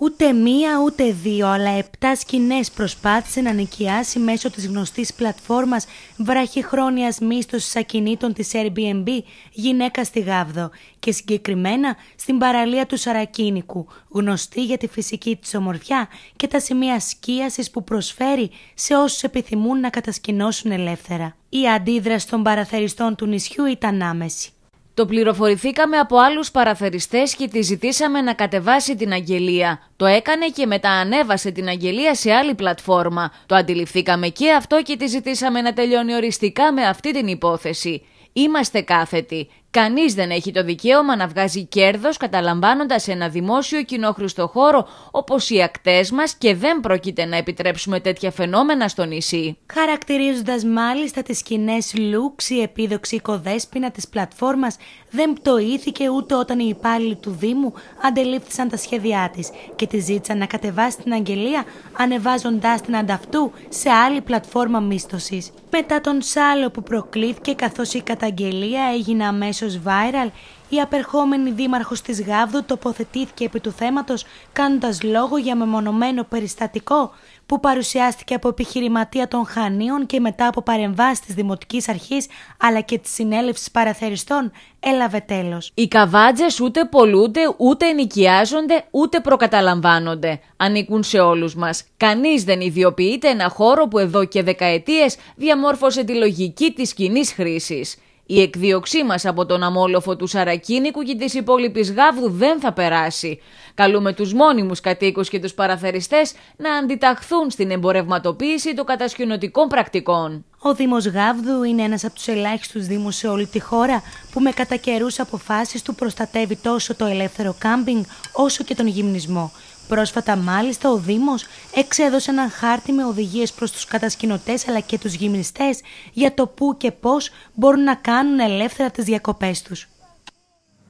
Ούτε μία ούτε δύο αλλά επτά σκηνές προσπάθησε να νοικιάσει μέσω της γνωστής πλατφόρμας βραχυχρόνιας μίσθωσης ακινήτων της Airbnb γυναίκα στη Γάβδο και συγκεκριμένα στην παραλία του Σαρακίνικου, γνωστή για τη φυσική της ομορφιά και τα σημεία σκίασης που προσφέρει σε όσους επιθυμούν να κατασκηνώσουν ελεύθερα. Η αντίδραση των παραθεριστών του νησιού ήταν άμεση. Το πληροφορηθήκαμε από άλλους παραθεριστές και τη ζητήσαμε να κατεβάσει την αγγελία. Το έκανε και μετά ανέβασε την αγγελία σε άλλη πλατφόρμα. Το αντιληφθήκαμε και αυτό και τη ζητήσαμε να τελειώνει οριστικά με αυτή την υπόθεση. Είμαστε κάθετοι. Κανείς δεν έχει το δικαίωμα να βγάζει κέρδος καταλαμβάνοντας ένα δημόσιο κοινόχρηστο χώρο όπως οι ακτές μας και δεν πρόκειται να επιτρέψουμε τέτοια φαινόμενα στο νησί. Χαρακτηρίζοντας μάλιστα τις κοινέ Λούξ, η επίδοξη οικοδέσπινα της πλατφόρμας δεν πτωήθηκε ούτε όταν οι υπάλληλοι του Δήμου αντελήφθησαν τα σχέδιά της και τη ζήτησαν να κατεβάσει την αγγελία ανεβάζοντάς την ανταυτού σε άλλη πλατφόρμα μίσθωσης. Μετά τον σάλο που προκλήθηκε καθώς η καταγγελία έγινε αμέσως αμέσως viral, η απερχόμενη δήμαρχος της Γάβδου τοποθετήθηκε επί του θέματος κάνοντας λόγο για μεμονωμένο περιστατικό που παρουσιάστηκε από επιχειρηματία των Χανίων και μετά από παρεμβάσεις της Δημοτικής Αρχής αλλά και της συνέλευσης παραθεριστών έλαβε τέλος. Οι καβάτζες ούτε πολλούνται, ούτε ενοικιάζονται, ούτε προκαταλαμβάνονται. Ανήκουν σε όλους μας. Κανείς δεν ιδιοποιείται ένα χώρο που εδώ και δεκαετίες διαμόρφωσε τη λογική της κοινής χρήσης. Η εκδίωξή μας από τον αμόλοφο του Σαρακίνικου και της υπόλοιπης Γάβδου δεν θα περάσει. Καλούμε τους μόνιμους κατοίκους και τους παραθεριστές να αντιταχθούν στην εμπορευματοποίηση των κατασκηνωτικών πρακτικών. Ο Δήμος Γάβδου είναι ένας από τους ελάχιστους δήμους σε όλη τη χώρα που με κατά καιρούς αποφάσεις του προστατεύει τόσο το ελεύθερο κάμπινγκ όσο και τον γυμνισμό. Πρόσφατα μάλιστα ο Δήμος εξέδωσε έναν χάρτη με οδηγίες προς τους κατασκηνωτές αλλά και τους γυμνιστές για το πού και πώς μπορούν να κάνουν ελεύθερα τις διακοπές τους.